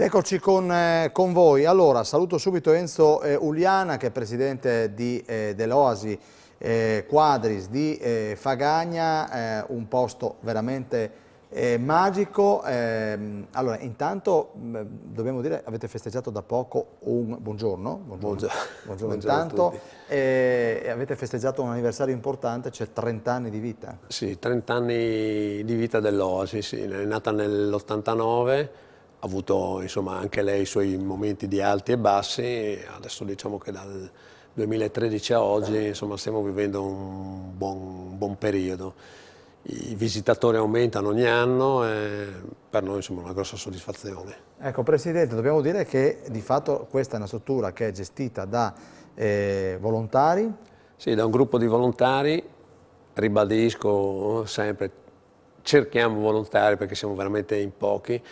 Ed eccoci con, eh, con, voi. Allora, saluto subito Enzo eh, Uliana, che è presidente eh, dell'Oasi eh, Quadris di eh, Fagagna, eh, un posto veramente magico. Ehm, allora, intanto mm, dobbiamo dire, avete festeggiato da poco un buongiorno. Buongiorno, buongiorno, buongiorno intanto. avete festeggiato un anniversario importante, cioè 30 anni di vita. Sì, 30 anni di vita dell'Oasi, sì. è nata nell'89 ha avuto insomma, anche lei i suoi momenti di alti e bassi, adesso diciamo che dal 2013 a oggi insomma, stiamo vivendo un buon, un buon, periodo. I visitatori aumentano ogni anno e per noi insomma, è una grossa soddisfazione. Ecco Presidente, dobbiamo dire che di fatto questa è una struttura che è gestita da eh, volontari? Sì, da un gruppo di volontari, ribadisco sempre, cerchiamo volontari perché siamo veramente in pochi,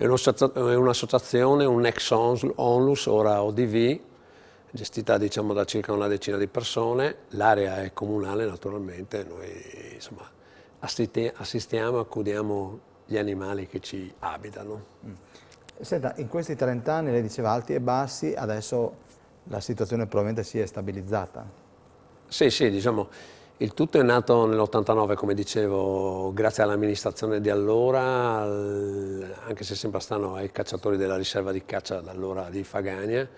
è un'associazione, un ex onlus, ora ODV, gestita diciamo, da circa una decina di persone. L'area è comunale naturalmente, noi insomma, assistiamo, accudiamo gli animali che ci abitano. Mm. Senta, in questi 30 anni, lei diceva alti e bassi, adesso la situazione probabilmente si è stabilizzata. Sì, sì, diciamo il tutto è nato nell'89, come dicevo, grazie all'amministrazione di allora, al, anche se sembra strano ai cacciatori della riserva di caccia d'allora di Fagania.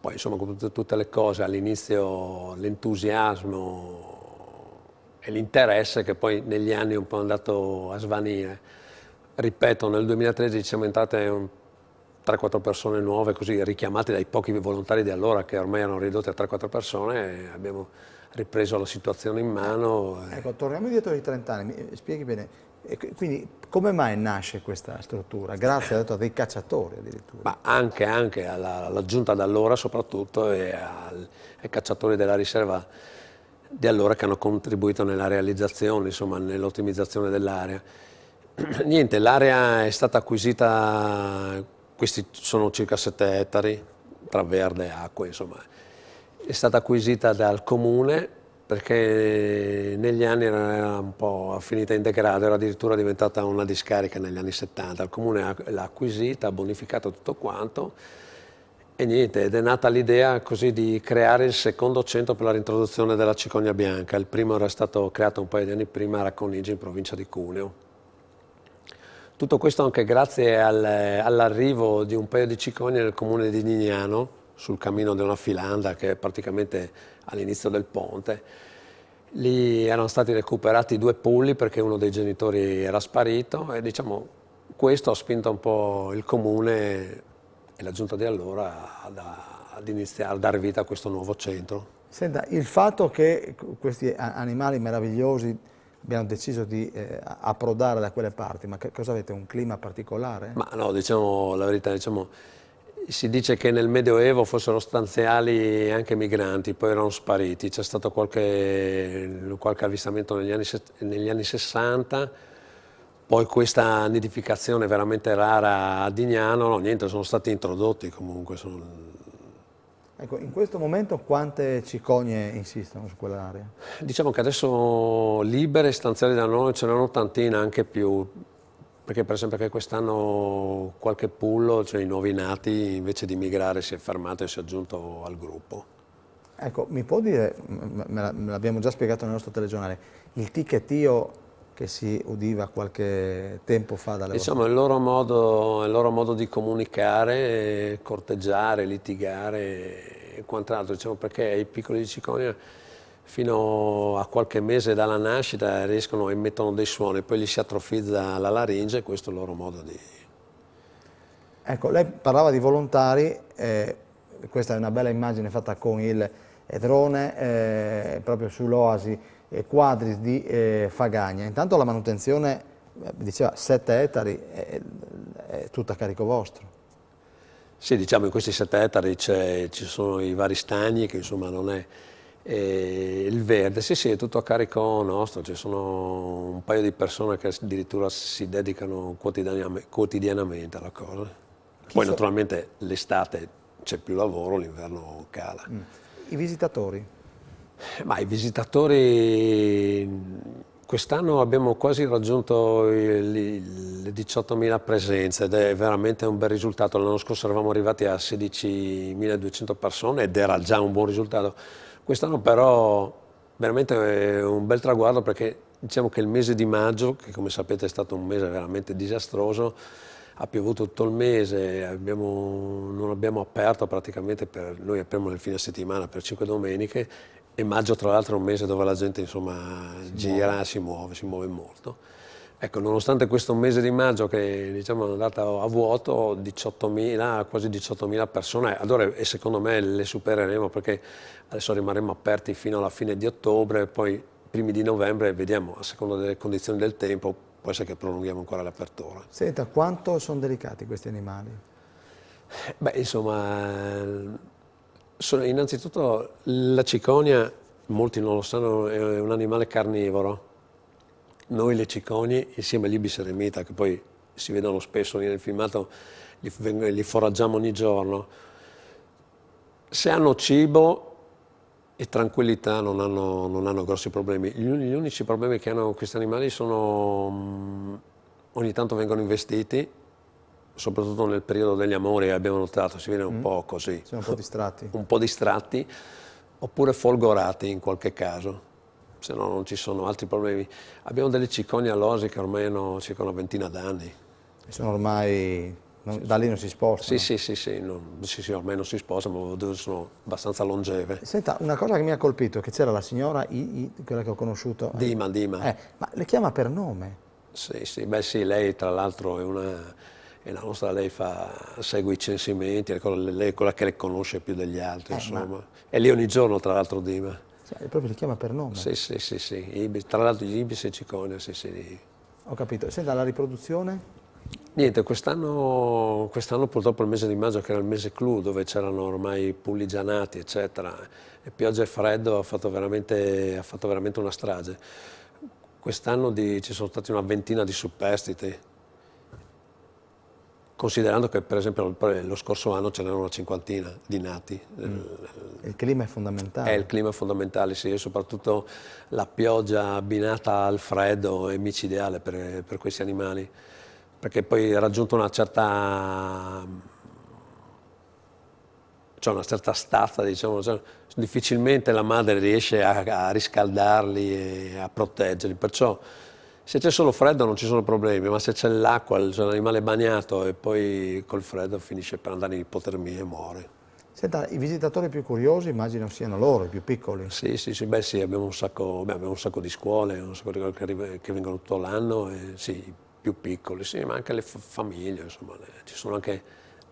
Poi insomma con tutte, tutte le cose, all'inizio l'entusiasmo e l'interesse che poi negli anni è un po' andato a svanire. Ripeto, nel 2013 siamo entrate 3-4 persone nuove, così richiamate dai pochi volontari di allora che ormai erano ridotti a 3-4 persone e abbiamo ripreso la situazione in mano. Ecco, torniamo indietro ai 30 anni, mi spieghi bene. Quindi come mai nasce questa struttura? Grazie detto, a dei cacciatori addirittura. Ma anche, anche alla, alla giunta d'allora soprattutto e al, ai cacciatori della riserva di allora che hanno contribuito nella realizzazione, insomma nell'ottimizzazione dell'area. Niente, l'area è stata acquisita, questi sono circa 7 ettari, tra verde e acqua, insomma è stata acquisita dal comune perché negli anni era un po' finita in degrado, era addirittura diventata una discarica negli anni 70. Il comune l'ha acquisita, ha bonificato tutto quanto e niente, ed è nata l'idea così di creare il secondo centro per la reintroduzione della cicogna bianca. Il primo era stato creato un paio di anni prima a Racconigi in provincia di Cuneo. Tutto questo anche grazie al, all'arrivo di un paio di cicogne nel comune di Nignano, sul cammino di una filanda che è praticamente all'inizio del ponte. Lì erano stati recuperati due pulli perché uno dei genitori era sparito e diciamo questo ha spinto un po' il comune e la giunta di allora ad, ad iniziare a dare vita a questo nuovo centro. Senta, il fatto che questi animali meravigliosi abbiano deciso di eh, approdare da quelle parti, ma che, cosa avete, un clima particolare? Ma no, diciamo la verità, diciamo si dice che nel Medioevo fossero stanziali anche migranti, poi erano spariti. C'è stato qualche, qualche avvistamento negli anni, negli anni 60, poi questa nidificazione veramente rara a Dignano, no, niente, sono stati introdotti comunque. Sono... Ecco, in questo momento quante cicogne insistono su quell'area? Diciamo che adesso libere, stanziali da noi, ce n'erano tantina, anche più perché per esempio anche quest'anno qualche pullo, cioè i nuovi nati, invece di migrare si è fermato e si è aggiunto al gruppo. Ecco, mi può dire, me l'abbiamo già spiegato nel nostro telegiornale, il ticchettio che si udiva qualche tempo fa dalle diciamo, vostre... il, loro modo, il loro modo di comunicare, corteggiare, litigare e quant'altro, diciamo perché i piccoli di Ciconia fino a qualche mese dalla nascita riescono e mettono dei suoni, poi gli si atrofizza la laringe, e questo è il loro modo di... Ecco, lei parlava di volontari, eh, questa è una bella immagine fatta con il drone eh, proprio sull'oasi eh, Quadris di eh, Fagagna. Intanto la manutenzione, eh, diceva, 7 ettari è, eh, eh, è tutta a carico vostro. Sì, diciamo in questi 7 ettari ci sono i vari stagni che insomma non è e il verde, sì sì, è tutto a carico nostro, ci sono un paio di persone che addirittura si dedicano quotidianamente, alla cosa. Chi Poi so? naturalmente l'estate c'è più lavoro, l'inverno cala. Mm. I visitatori? Ma i visitatori, quest'anno abbiamo quasi raggiunto le 18.000 presenze ed è veramente un bel risultato. L'anno scorso eravamo arrivati a 16.200 persone ed era già un buon risultato Quest'anno però veramente è un bel traguardo perché diciamo che il mese di maggio, che come sapete è stato un mese veramente disastroso, ha piovuto tutto il mese, abbiamo, non abbiamo aperto praticamente, per, noi apriamo nel fine settimana per cinque domeniche e maggio tra l'altro è un mese dove la gente insomma si gira, muove. si muove, si muove molto. Ecco, nonostante questo mese di maggio che diciamo, è andato a vuoto, 18 quasi 18.000 persone, allora e secondo me le supereremo perché adesso rimarremo aperti fino alla fine di ottobre, poi primi di novembre vediamo, a seconda delle condizioni del tempo, può essere che prolunghiamo ancora l'apertura. Senta, quanto sono delicati questi animali? Beh, insomma, innanzitutto la cicogna, molti non lo sanno, è un animale carnivoro noi le cicogne, insieme agli ibis eremita, che poi si vedono spesso nel filmato, li, li foraggiamo ogni giorno, se hanno cibo e tranquillità non hanno, non hanno grossi problemi. Gli, gli, unici problemi che hanno questi animali sono um, ogni tanto vengono investiti, soprattutto nel periodo degli amori, abbiamo notato, si viene un mm. po' così. Sono un po' distratti. un po' distratti, oppure folgorati in qualche caso se no non ci sono altri problemi. Abbiamo delle cicogne all'osi che ormai hanno circa una ventina d'anni. E Sono ormai... Non, sì, da lì non si sposta? Sì, sì, sì, sì, non, sì, sì, ormai non si sposta, ma sono abbastanza longeve. Senta, una cosa che mi ha colpito è che c'era la signora, I, I, quella che ho conosciuto... Eh, Dima, eh, Dima. Eh, ma le chiama per nome? Sì, sì, beh sì, lei tra l'altro è una... È la nostra, lei fa, segue i censimenti, lei è quella che le conosce più degli altri, eh, insomma. Ma... È lì ogni giorno, tra l'altro, Dima. Cioè, proprio li chiama per nome? Sì, sì, sì, sì. Ibis, tra l'altro gli ibis e cicogna, sì, sì. Ho capito. Senta, la riproduzione? Niente, quest'anno, quest'anno, purtroppo il mese di maggio, che era il mese clou, dove c'erano ormai puligianati, eccetera, e pioggia e freddo, ha fatto veramente, ha fatto veramente una strage. Quest'anno ci sono stati una ventina di superstiti, considerando che per esempio lo eh, scorso anno ce n'erano una cinquantina di nati. Eh, mm. Il clima è fondamentale. È eh, il clima fondamentale, sì, e soprattutto la pioggia abbinata al freddo è micidiale per, per questi animali, perché poi raggiunto una certa, cioè una certa stazza, diciamo, cioè difficilmente la madre riesce a, a riscaldarli e a proteggerli, perciò se c'è solo freddo non ci sono problemi, ma se c'è l'acqua, cioè l'animale bagnato e poi col freddo finisce per andare in ipotermia e muore. Senta, i visitatori più curiosi immagino siano loro, i più piccoli. Sì, sì, sì, beh sì, abbiamo un sacco, beh, abbiamo un sacco di scuole, un sacco di cose che, che vengono tutto l'anno, e, sì, i più piccoli, sì, ma anche le famiglie, insomma, le, ci sono anche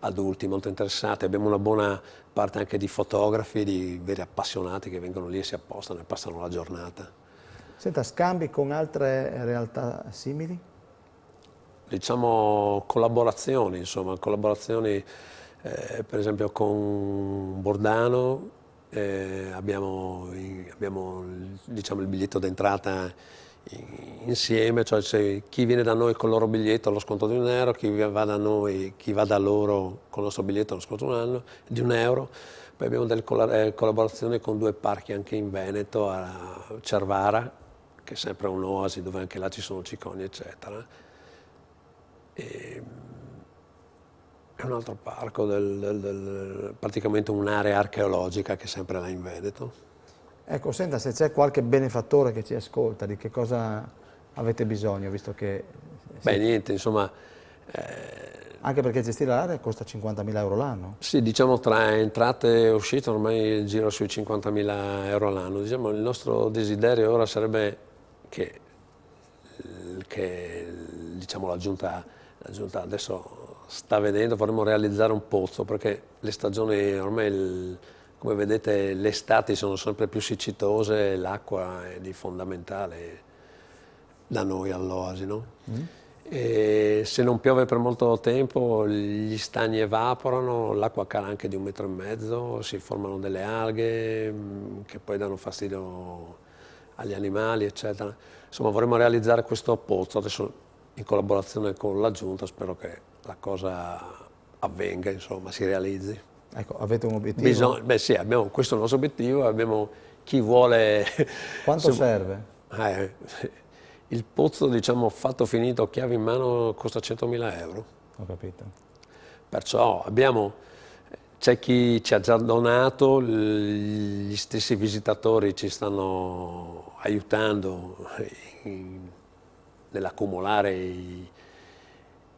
adulti molto interessati, abbiamo una buona parte anche di fotografi, di veri appassionati che vengono lì e si appostano e passano la giornata. Senta, scambi con altre realtà simili? Diciamo collaborazioni, insomma, collaborazioni eh, per esempio con Bordano, eh, abbiamo, abbiamo diciamo, il biglietto d'entrata insieme, cioè chi viene da noi con il loro biglietto lo sconto di un euro, chi va da noi, chi va da loro con il nostro biglietto lo sconto di un euro. Poi abbiamo delle eh, collaborazioni con due parchi anche in Veneto, a Cervara che è sempre un'oasi dove anche là ci sono cicogni, eccetera. E mm, è un altro parco, del, del, del, praticamente un'area archeologica che è sempre là in Veneto. Ecco, senta, se c'è qualche benefattore che ci ascolta, di che cosa avete bisogno, visto che... Eh, Beh, niente, insomma... Eh, anche perché gestire l'area costa 50.000 euro l'anno? Sì, diciamo tra entrate e uscite ormai gira sui 50.000 euro l'anno. Diciamo il nostro desiderio ora sarebbe che, che diciamo, la, giunta, la giunta adesso sta vedendo, vorremmo realizzare un pozzo perché le stagioni ormai... Il, come vedete le estati sono sempre più siccitose, l'acqua è di fondamentale da noi all'oasi. No? Mm. se non piove per molto tempo gli stagni evaporano, l'acqua cala anche di un metro e mezzo, si formano delle alghe mm, che poi danno fastidio agli animali, eccetera. Insomma, vorremmo realizzare questo pozzo, adesso in collaborazione con la Giunta spero che la cosa avvenga, insomma, si realizzi. Ecco, avete un obiettivo? Bisogna, beh sì, abbiamo, questo è il nostro obiettivo, abbiamo chi vuole... Quanto se, serve? Eh, il pozzo, diciamo, fatto finito, chiave in mano, costa 100.000 euro. Ho capito. Perciò abbiamo c'è chi ci ha già donato, gli stessi visitatori ci stanno aiutando nell'accumulare i,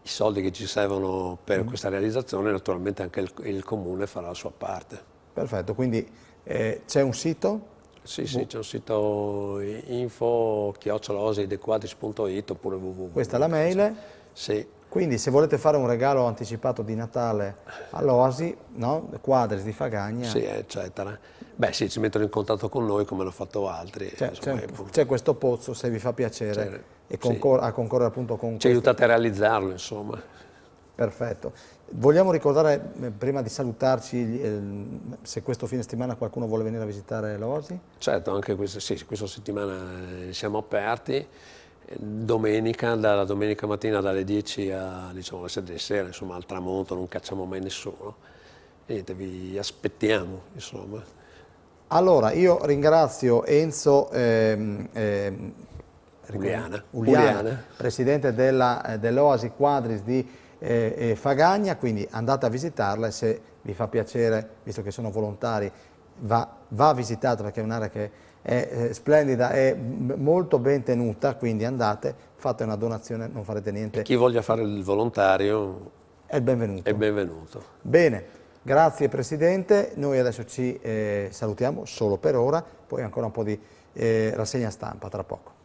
i soldi che ci servono per mm. questa realizzazione, naturalmente anche il, il, comune farà la sua parte. Perfetto, quindi eh, c'è un sito? Sì, sì, c'è un sito info chiocciolosidequadris.it oppure www. Questa è la mail? Sì. Quindi se volete fare un regalo anticipato di Natale all'Oasi, no? quadri di Fagagna. Sì, eccetera. Beh sì, ci mettono in contatto con noi come hanno fatto altri. C'è, questo pozzo, se vi fa piacere, e concor sì. a concorrere appunto con... Ci questo. aiutate a realizzarlo, insomma. Perfetto. Vogliamo ricordare, eh, prima di salutarci, eh, se questo fine settimana qualcuno vuole venire a visitare l'Oasi? Certo, anche questa, sì, questa settimana eh, siamo aperti domenica, dalla domenica mattina dalle 10 alle diciamo, 7 di sera, insomma al tramonto non cacciamo mai nessuno. E niente, vi aspettiamo, insomma. Allora, io ringrazio Enzo ehm, ehm, presidente eh, dell'Oasi dell Quadris di eh, eh, Fagagna, quindi andate a visitarla e se vi fa piacere, visto che sono volontari, va, va visitata perché è un'area che È è eh, splendida, è molto ben tenuta, quindi andate, fate una donazione, non farete niente. E chi voglia fare il volontario è benvenuto. È benvenuto. Bene, grazie Presidente, noi adesso ci eh, salutiamo solo per ora, poi ancora un po' di eh, rassegna stampa tra poco.